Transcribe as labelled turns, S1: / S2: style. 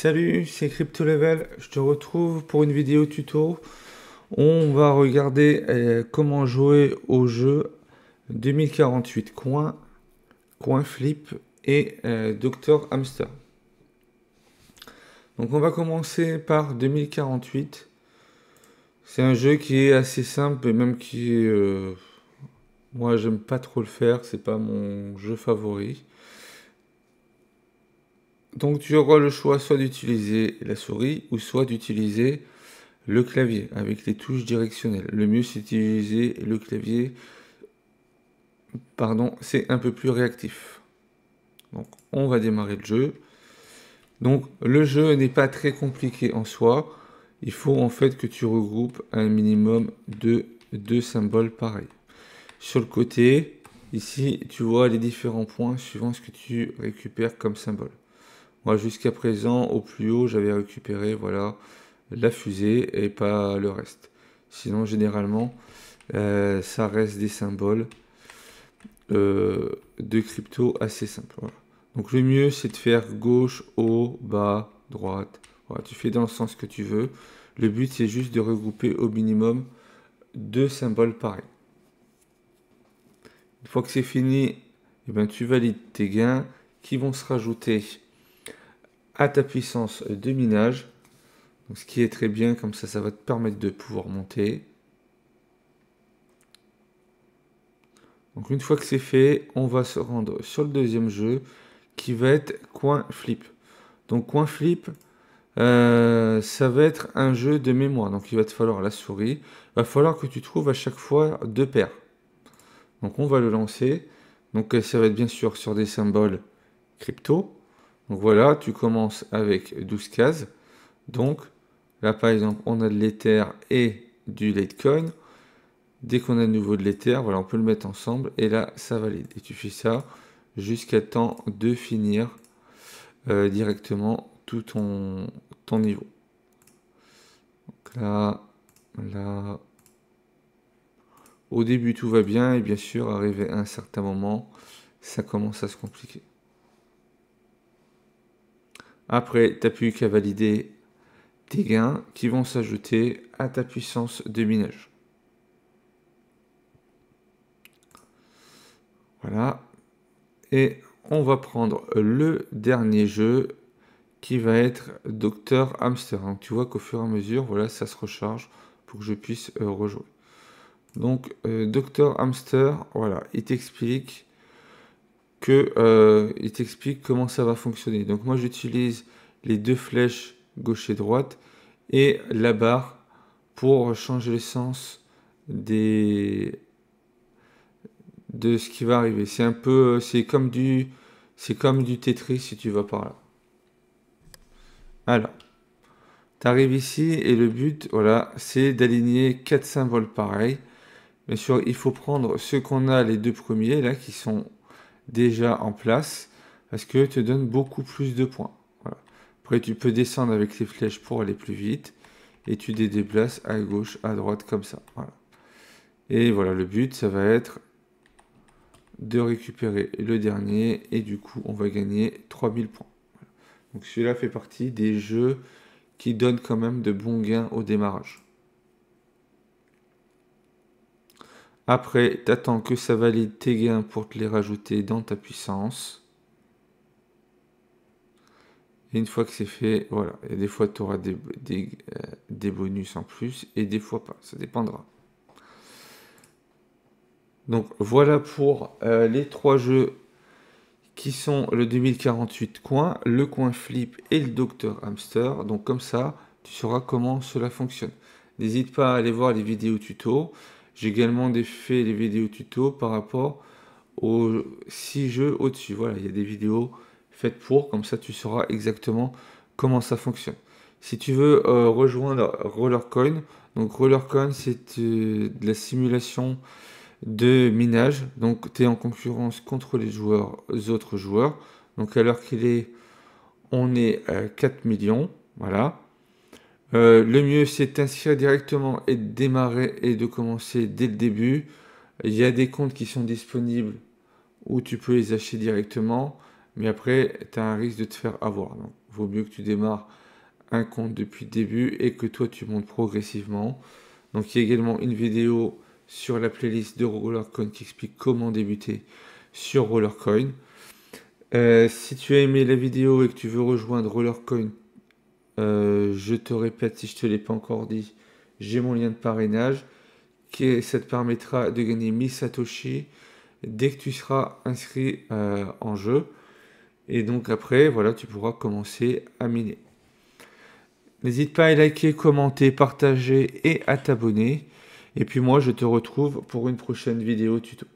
S1: Salut, c'est Level. Je te retrouve pour une vidéo tuto. On va regarder euh, comment jouer au jeu 2048 Coin, Coin Flip et euh, Dr Hamster. Donc on va commencer par 2048. C'est un jeu qui est assez simple et même qui euh, moi j'aime pas trop le faire, c'est pas mon jeu favori. Donc tu auras le choix soit d'utiliser la souris ou soit d'utiliser le clavier avec les touches directionnelles. Le mieux c'est d'utiliser le clavier, pardon, c'est un peu plus réactif. Donc on va démarrer le jeu. Donc le jeu n'est pas très compliqué en soi. Il faut en fait que tu regroupes un minimum de deux symboles pareils. Sur le côté, ici, tu vois les différents points suivant ce que tu récupères comme symbole jusqu'à présent, au plus haut, j'avais récupéré voilà, la fusée et pas le reste. Sinon, généralement, euh, ça reste des symboles euh, de crypto assez simples. Donc, le mieux, c'est de faire gauche, haut, bas, droite. tu fais dans le sens que tu veux. Le but, c'est juste de regrouper au minimum deux symboles pareils. Une fois que c'est fini, et eh ben, tu valides tes gains qui vont se rajouter à ta puissance de minage. ce qui est très bien, comme ça, ça va te permettre de pouvoir monter. Donc une fois que c'est fait, on va se rendre sur le deuxième jeu qui va être Coin Flip. Donc Coin Flip, euh, ça va être un jeu de mémoire. Donc il va te falloir la souris. va falloir que tu trouves à chaque fois deux paires. Donc on va le lancer. Donc euh, ça va être bien sûr sur des symboles crypto. Donc voilà, tu commences avec 12 cases. Donc là, par exemple, on a de l'Ether et du Litecoin. Dès qu'on a de nouveau de l'Ether, voilà, on peut le mettre ensemble. Et là, ça valide. Et tu fais ça jusqu'à temps de finir euh, directement tout ton, ton niveau. Donc là, là, au début tout va bien et bien sûr, arrivé à un certain moment, ça commence à se compliquer. Après, tu n'as plus qu'à valider tes gains qui vont s'ajouter à ta puissance de minage. Voilà. Et on va prendre le dernier jeu qui va être Docteur Hamster. Donc, tu vois qu'au fur et à mesure, voilà, ça se recharge pour que je puisse euh, rejouer. Donc, euh, Docteur Hamster, voilà, il t'explique que euh, il t'explique comment ça va fonctionner. Donc moi j'utilise les deux flèches gauche et droite et la barre pour changer le sens des de ce qui va arriver. C'est un peu c'est comme du c'est comme du Tetris si tu vas par là. Alors, tu arrives ici et le but voilà, c'est d'aligner quatre symboles pareils. Bien sûr, il faut prendre ceux qu'on a les deux premiers là qui sont déjà en place parce que te donne beaucoup plus de points. Après, tu peux descendre avec les flèches pour aller plus vite et tu les déplaces à gauche, à droite comme ça. Et voilà, le but, ça va être de récupérer le dernier et du coup, on va gagner 3000 points. Donc celui-là fait partie des jeux qui donnent quand même de bons gains au démarrage. Après, t'attends que ça valide tes gains pour te les rajouter dans ta puissance. Et une fois que c'est fait, voilà. Et des fois, tu auras euh, des, bonus en plus et des fois pas. Ça dépendra. Donc voilà pour euh, les trois jeux qui sont le 2048 coin, le coin flip et le docteur hamster. Donc comme ça, tu sauras comment cela fonctionne. N'hésite pas à aller voir les vidéos tuto. J'ai également fait des vidéos tuto par rapport aux 6 jeux au-dessus. Voilà, il y a des vidéos faites pour, comme ça tu sauras exactement comment ça fonctionne. Si tu veux euh, rejoindre Rollercoin, donc Rollercoin c'est euh, de la simulation de minage, donc tu es en concurrence contre les joueurs, les autres joueurs. Donc à l'heure qu'il est, on est à 4 millions, voilà. Euh, le mieux, c'est d'inscrire directement et de démarrer et de commencer dès le début. Il y a des comptes qui sont disponibles où tu peux les acheter directement, mais après, tu as un risque de te faire avoir. Donc, vaut mieux que tu démarres un compte depuis le début et que toi, tu montes progressivement. Donc, il y a également une vidéo sur la playlist de Rollercoin qui explique comment débuter sur Rollercoin. Euh, si tu as aimé la vidéo et que tu veux rejoindre Rollercoin euh, je te répète si je ne te l'ai pas encore dit, j'ai mon lien de parrainage qui ça te permettra de gagner 1000 Satoshi dès que tu seras inscrit euh, en jeu. Et donc après, voilà, tu pourras commencer à miner. N'hésite pas à liker, commenter, partager et à t'abonner. Et puis moi, je te retrouve pour une prochaine vidéo tuto.